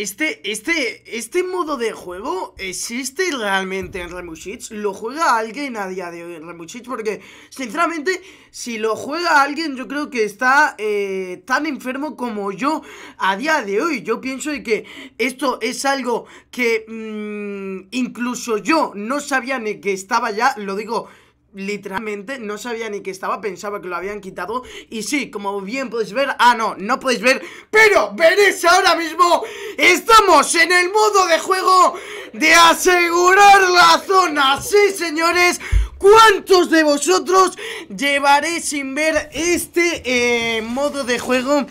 Este, este, este modo de juego existe realmente en Six... ¿Lo juega alguien a día de hoy en Six... Porque, sinceramente, si lo juega alguien, yo creo que está eh, tan enfermo como yo a día de hoy. Yo pienso que esto es algo que mm, incluso yo no sabía ni que estaba ya, lo digo literalmente no sabía ni que estaba, pensaba que lo habían quitado. Y sí, como bien podéis ver, ah, no, no podéis ver, pero veréis ahora mismo Estamos en el modo de juego de asegurar la zona. Sí, señores. ¿Cuántos de vosotros llevaré sin ver este eh, modo de juego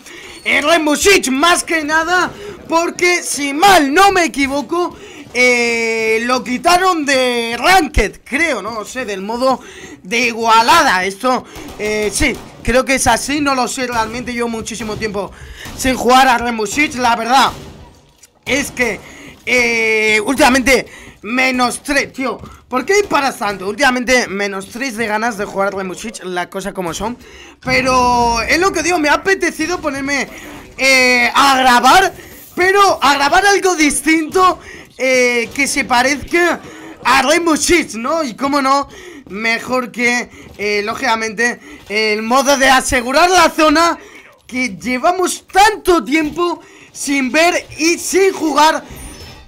en Rainbow Six? Más que nada, porque si mal no me equivoco, eh, lo quitaron de Ranked, creo, no lo sé, del modo de igualada. Esto, eh, sí, creo que es así, no lo sé realmente. Yo muchísimo tiempo sin jugar a Rainbow Six, la verdad es que eh, últimamente menos tres, tío. ¿Por qué para tanto? Últimamente menos tres de ganas de jugar Rainbow Switch, la cosa como son. Pero es lo que digo, me ha apetecido ponerme eh, a grabar, pero a grabar algo distinto eh, que se parezca a Rainbow Switch, ¿no? Y como no, mejor que, lógicamente, el modo de asegurar la zona que llevamos tanto tiempo sin ver y sin jugar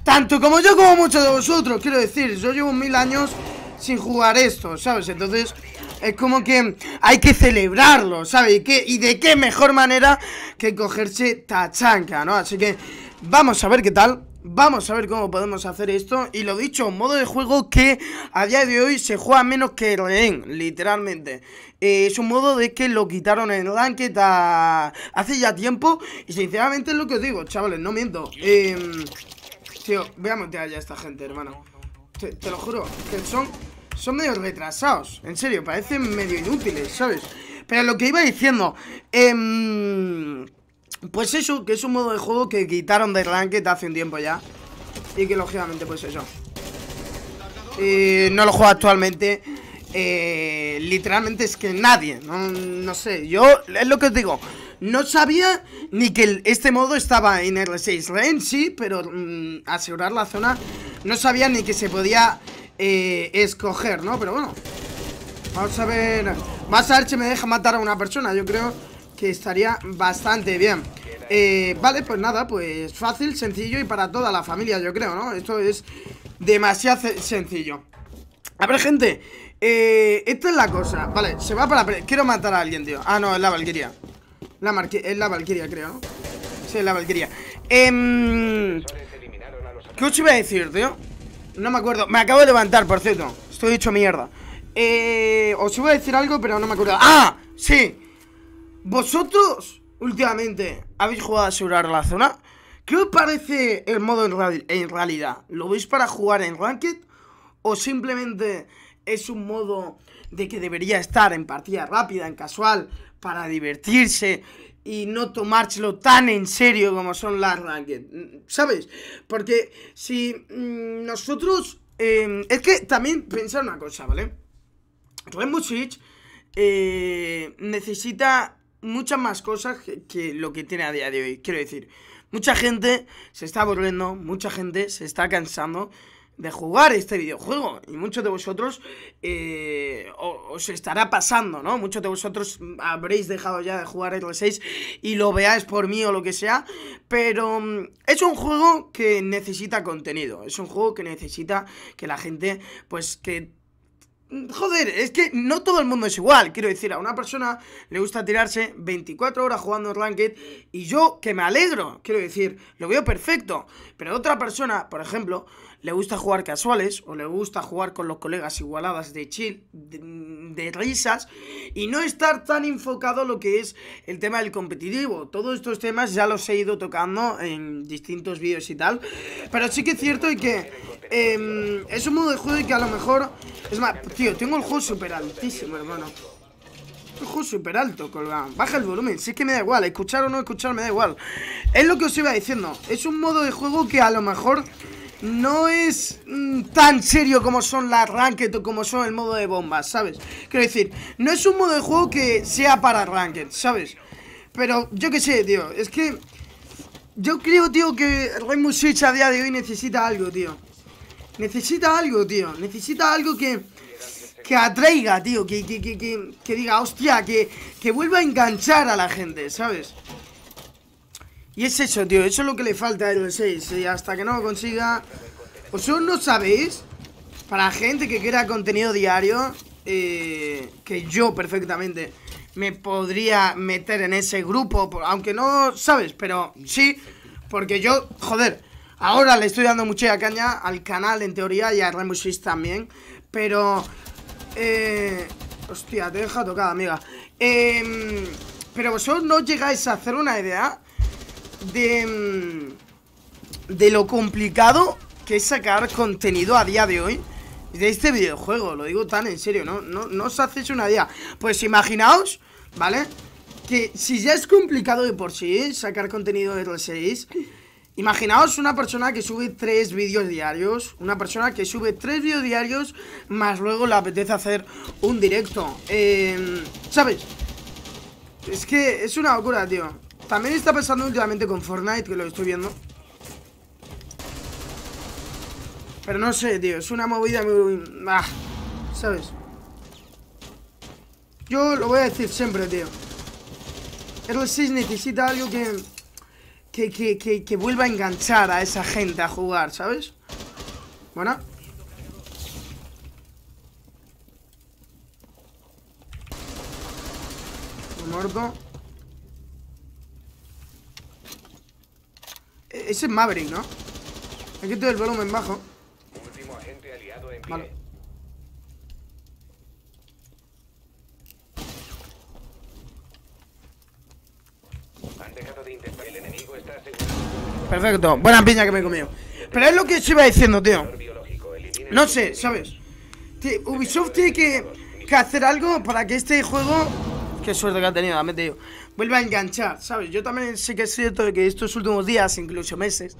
tanto como yo como muchos de vosotros. Quiero decir, yo llevo mil años sin jugar esto, ¿sabes? Entonces es como que hay que celebrarlo, ¿sabes? Y, qué, y de qué mejor manera que cogerse tachanca, ¿no? Así que vamos a ver qué tal. Vamos a ver cómo podemos hacer esto Y lo dicho, modo de juego que a día de hoy se juega menos que rehén, literalmente eh, Es un modo de que lo quitaron en Ranked a... hace ya tiempo Y sinceramente es lo que os digo, chavales, no miento em, Tío, voy a ya a esta gente, hermano te, lo juro, que son, son medio retrasados En serio, parecen medio inútiles, ¿sabes? Pero lo que iba diciendo Eh... Pues eso, que es un modo de juego que quitaron de Ranked hace un tiempo ya Y que lógicamente pues eso No lo juego actualmente eh, Literalmente es que nadie no, sé, yo es lo que os digo No sabía ni que este modo estaba en R6 Rain, sí Pero mm, asegurar la zona No sabía ni que se podía eh, escoger, ¿no? Pero bueno Vamos a ver... Más a me deja matar a una persona, yo creo estaría bastante bien eh, Vale, pues nada, pues fácil, sencillo y para toda la familia, yo creo, ¿no? Esto es demasiado sencillo A ver, gente, eh, esta es la cosa Vale, se va para... Quiero matar a alguien, tío Ah, no, es la valquiria la Es la valquiria creo, Sí, es la valquiria em, ¿Qué os iba a decir, tío? No me acuerdo Me acabo de levantar, por cierto Estoy hecho mierda eh, Os iba a decir algo, pero no me acuerdo ¡Ah! Sí ¿Vosotros últimamente habéis jugado a asegurar la zona? ¿Qué os parece el modo en, realidad? ¿Lo veis para jugar en Ranked? ¿O simplemente es un modo de que debería estar en partida rápida, en casual, para divertirse y no tomárselo tan en serio como son las Ranked? ¿Sabéis? Porque si mm, nosotros... Em, es que también pensar una cosa, ¿vale? Rainbow Switch eh, necesita muchas más cosas que, lo que tiene a día de hoy. Quiero decir, mucha gente se está volviendo, mucha gente se está cansando de jugar este videojuego. Y muchos de vosotros eh, os estará pasando, ¿no? Muchos de vosotros habréis dejado ya de jugar R6 y lo veáis por mí o lo que sea. Pero mm, es un juego que necesita contenido. Es un juego que necesita que la gente, pues que Joder, es que no todo el mundo es igual. Quiero decir, a una persona le gusta tirarse 24 horas jugando Ranked y yo que me alegro, quiero decir, lo veo perfecto. Pero otra persona, por ejemplo, le gusta jugar casuales o le gusta jugar con los colegas igualadas de chill, de, risas y no estar tan enfocado lo que es el tema del competitivo. Todos estos temas ya los he ido tocando en distintos vídeos y tal, pero sí que es cierto y que em, es un modo de juego y que a lo mejor... Es más, tío, tengo el juego super altísimo, hermano. El juego súper alto, colgado. Baja el volumen, si que me da igual, escuchar o no escuchar me da igual. Es lo que os iba diciendo, es un modo de juego que a lo mejor no es mm, tan serio como son las ranked o como son el modo de bombas, ¿sabes? Quiero decir, no es un modo de juego que sea para ranked, ¿sabes? Pero yo qué sé, tío, es que yo creo, tío, que Rainbow Six a día de hoy necesita algo, tío. Necesita algo, tío. Necesita algo que, que atraiga, tío. Que, que, diga, hostia, que, que vuelva a enganchar a la gente, ¿sabes? Y es eso, tío, eso es lo que le falta a hero 6 Y hasta que no lo consiga ¿Vosotros no sabéis? Para gente que quiera contenido diario eh, Que yo perfectamente Me podría meter en ese grupo Aunque no, ¿sabes? Pero sí Porque yo, joder Ahora le estoy dando mucha caña al canal en teoría Y a Rainbow 6 también Pero... Eh, hostia, te deja tocada, amiga eh, Pero vosotros no llegáis a hacer una idea de, mm, de lo complicado que es sacar contenido a día de hoy de este videojuego. Lo digo tan en serio, ¿no? No, os hacéis una idea. Pues imaginaos, ¿vale? Que si ya es complicado de por sí sacar contenido de los 6 imaginaos una persona que sube tres vídeos diarios, una persona que sube tres vídeos diarios, más luego le apetece hacer un directo. Eh, ¿Sabes? Es que es una locura, tío. También está pasando últimamente con Fortnite, que lo estoy viendo. Pero no sé, tío, es una movida muy... Ah, ¿Sabes? Yo lo voy a decir siempre, tío. El 6 necesita algo que que, vuelva a enganchar a esa gente a jugar, ¿sabes? Bueno. Muerto. Ese es Maverick, ¿no? Hay que tener el volumen bajo. Vale. Perfecto, buena piña que me he comido. Pero es lo que se iba diciendo, tío. No sé, ¿sabes? Ubisoft tiene que, hacer algo para que este juego. Qué suerte que ha tenido, la tío Vuelve a enganchar, ¿sabes? Yo también sé que es cierto que estos últimos días, incluso meses,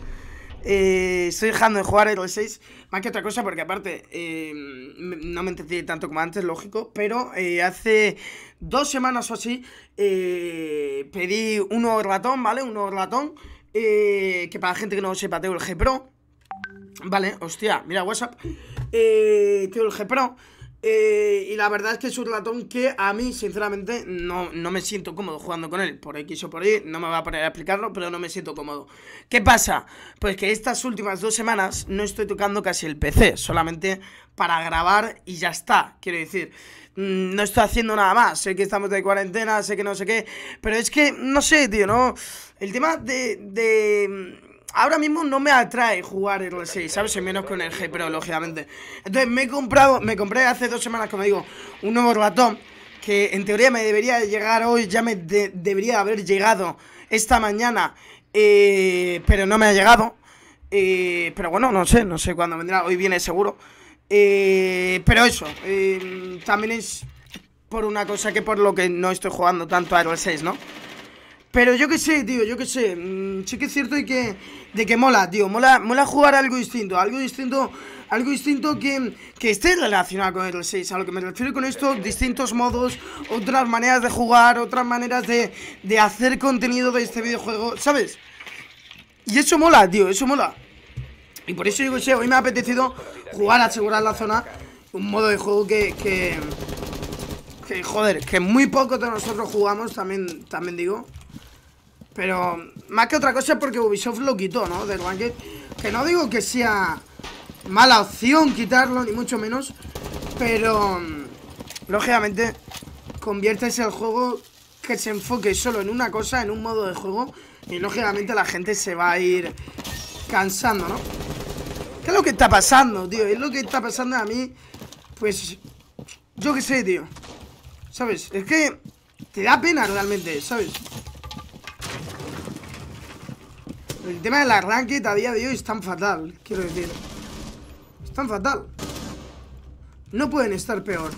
eh, estoy dejando de jugar Hero 6 más que otra cosa porque aparte eh, no me entendí tanto como antes, lógico, pero eh, hace dos semanas o así pedí un nuevo ratón, ¿vale? Un nuevo ratón que para la gente que no lo sepa tengo el G Pro, ¿vale? Hostia, mira WhatsApp, tengo el G Pro. Eh, y la verdad es que es un ratón que a mí, sinceramente, no, no me siento cómodo jugando con él. Por X o por Y, no me va a poner a explicarlo, pero no me siento cómodo. ¿Qué pasa? Pues que estas últimas dos semanas no estoy tocando casi el PC, solamente para grabar y ya está. Quiero decir, mm, no estoy haciendo nada más. Sé que estamos de cuarentena, sé que no sé qué, pero es que, no sé, tío, no. El tema de ahora mismo no me atrae jugar el 6, ¿sabes? en menos con el G pero lógicamente. Entonces me he comprado, me compré hace dos semanas, como digo, un nuevo ratón que en teoría me debería llegar hoy, ya me debería haber llegado esta mañana, eh, pero no me ha llegado. Eh, pero bueno, no sé, no sé cuándo vendrá, hoy viene seguro. Eh, pero eso, también es por una cosa que por lo que no estoy jugando tanto a Aero 6, ¿no? Pero yo qué sé, tío, yo qué sé. Mm, sí que es cierto de que, de que mola, tío. Mola, mola jugar algo distinto. Algo distinto algo distinto que, esté relacionado con el 6. A lo que me refiero con esto, distintos modos, otras maneras de jugar, otras maneras de, hacer contenido de este videojuego, ¿sabes? Y eso mola, tío, eso mola. Y por eso yo sé, hoy me ha apetecido jugar a asegurar la zona, un modo de juego que... que que joder, que muy poco de nosotros jugamos, también, también digo. Pero más que otra cosa es porque Ubisoft lo quitó, ¿no? Del Ranked. Que no digo que sea mala opción quitarlo, ni mucho menos. Pero, mm, lógicamente, conviertes el juego que se enfoque solo en una cosa, en un modo de juego. Y lógicamente la gente se va a ir cansando, ¿no? ¿Qué es lo que está pasando, tío? Es lo que está pasando a mí. Pues, yo qué sé, tío. ¿Sabes? Es que te da pena realmente, ¿sabes? El tema del arranque todavía día de hoy es tan fatal, quiero decir. Es tan fatal. No pueden estar peor.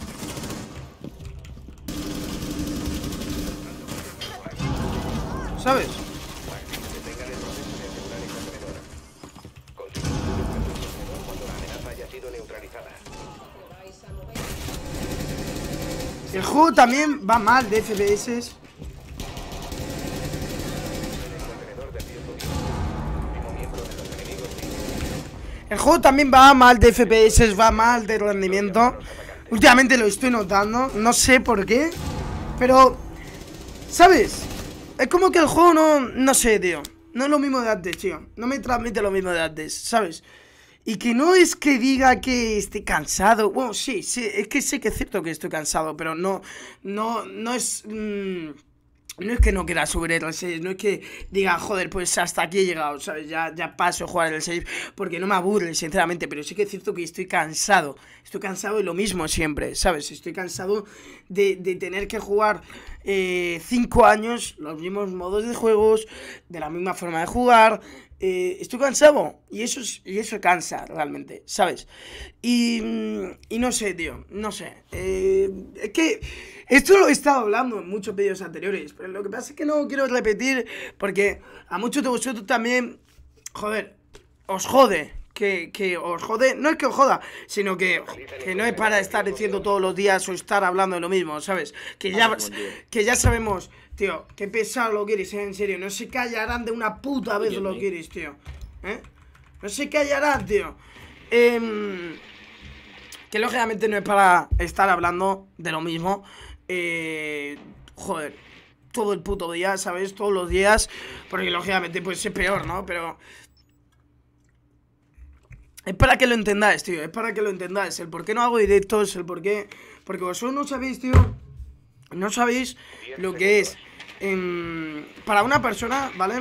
¿Sabes? El juego también va mal de FPS. El juego también va mal de FPS, va mal de rendimiento. Últimamente lo estoy notando, no sé por qué. Pero, ¿sabes? Es como que el juego no, no sé, tío. No es lo mismo de antes, tío. No me transmite lo mismo de antes, ¿sabes? Y que no es que diga que esté cansado. Bueno, sí, sí, es que sé que es cierto que estoy cansado, pero no, no, no es... Mm, no es que no quiera subir el 6, no es que diga, joder, pues hasta aquí he llegado, ¿sabes? Ya, ya paso a jugar el 6, porque no me aburre, sinceramente, pero sí que es cierto que estoy cansado, estoy cansado de lo mismo siempre, ¿sabes? Estoy cansado de, tener que jugar 5 eh, años, los mismos modos de juegos, de la misma forma de jugar, eh, estoy cansado y eso, es, y eso cansa realmente, ¿sabes? Y, y no sé, tío, no sé. Eh, es que esto lo he estado hablando en muchos vídeos anteriores, pero lo que pasa es que no quiero repetir porque a muchos de vosotros también, joder, os jode. Que, que os jode, no es que os joda, sino que, que no es para estar diciendo todos los días o estar hablando de lo mismo, ¿sabes? Que ya, que ya sabemos, tío, que pesado lo quieres, ¿eh? en serio, no se callarán de una puta vez lo quieres, tío. ¿Eh? No se callarán, tío. Em, que lógicamente no es para estar hablando de lo mismo, eh, joder, todo el puto día, ¿sabes? Todos los días, porque lógicamente Puede ser peor, ¿no? Pero... Es para que lo entendáis, tío, es para que lo entendáis. El por qué no hago directos, el por qué... Porque vosotros no sabéis, tío, no sabéis lo que es... Em, para una persona, ¿vale?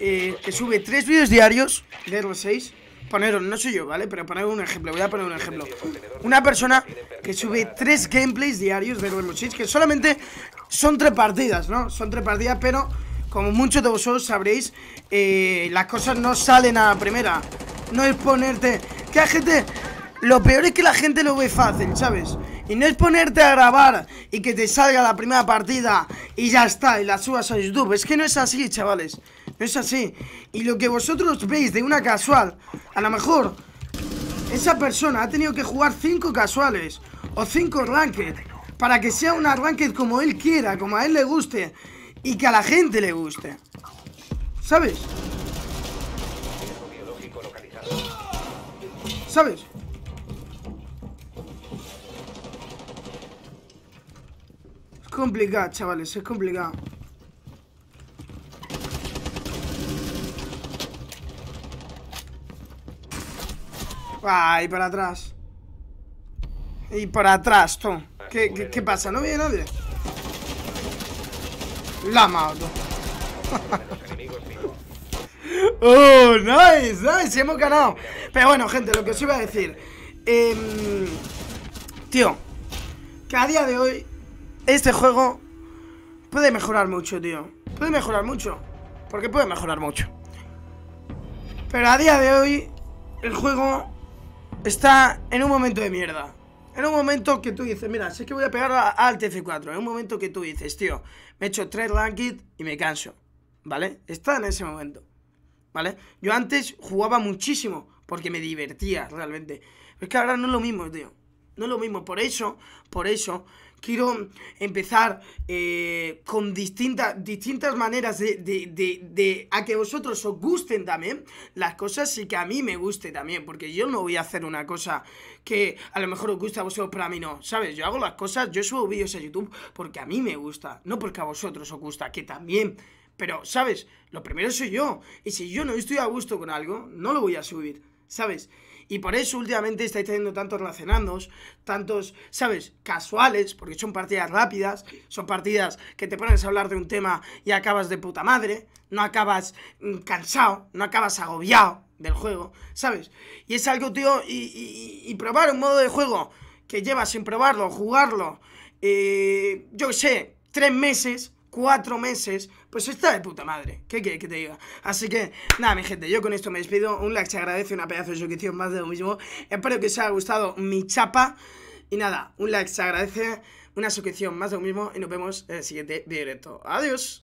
Eh, que sube tres vídeos diarios de los 6 poneros, no soy yo, ¿vale? Pero poner un ejemplo, voy a poner un ejemplo. Una persona que sube tres gameplays diarios de Rainbow que solamente son tres partidas, ¿no? Son tres partidas, pero como muchos de vosotros sabréis, eh, las cosas no salen a la primera. No es ponerte... Que la gente... Lo peor es que la gente lo ve fácil, ¿sabes? Y no es ponerte a grabar y que te salga la primera partida y ya está, y la subas a YouTube. Es que no es así, chavales. Es así. Y lo que vosotros veis de una casual, a lo mejor esa persona ha tenido que jugar 5 casuales o 5 ranked para que sea un ranked como él quiera, como a él le guste y que a la gente le guste. ¿Sabes? ¿Sabes? Es complicado, chavales, es complicado. Ah, para atrás. Y para atrás, tú ¿Qué, qué, pasa? ¿No viene nadie? La mato. oh, nice, nice, hemos ganado. Pero bueno, gente, lo que os iba a decir. Em, tío, que a día de hoy este juego puede mejorar mucho, tío. Puede mejorar mucho. Porque puede mejorar mucho. Pero a día de hoy el juego está en un momento de mierda. En un momento que tú dices, mira, sé que voy a pegar al tc 4 En un momento que tú dices, tío, me echo tres rankings y me canso. ¿Vale? Está en ese momento. ¿Vale? Yo antes jugaba muchísimo porque me divertía realmente. Pero es que ahora no es lo mismo, tío. No es lo mismo. Por eso, por eso, quiero empezar eh, con distintas distintas maneras de, a que vosotros os gusten también las cosas y que a mí me guste también, porque yo no voy a hacer una cosa que a lo mejor os gusta a vosotros, pero a mí no, ¿sabes? Yo hago las cosas, yo subo vídeos a YouTube porque a mí me gusta, no porque a vosotros os gusta, que también... Pero, ¿sabes? Lo primero soy yo. Y si yo no estoy a gusto con algo, no lo voy a subir. ¿Sabes? Y por eso últimamente estáis teniendo tantos relacionados, tantos, ¿sabes? Casuales, porque son partidas rápidas, son partidas que te pones a hablar de un tema y acabas de puta madre, no acabas mm, cansado, no acabas agobiado del juego, ¿sabes? Y es algo, tío, y, probar un modo de juego que llevas sin probarlo, jugarlo, eh, yo sé, tres meses, cuatro meses, pues está de puta madre. ¿Qué que te diga? Así que, nada, mi gente, yo con esto me despido. Un like se agradece, una pedazo de suscripción más de lo mismo. Espero que os haya gustado mi chapa. Y nada, un like se agradece, una suscripción más de lo mismo. Y nos vemos en el siguiente directo. Adiós.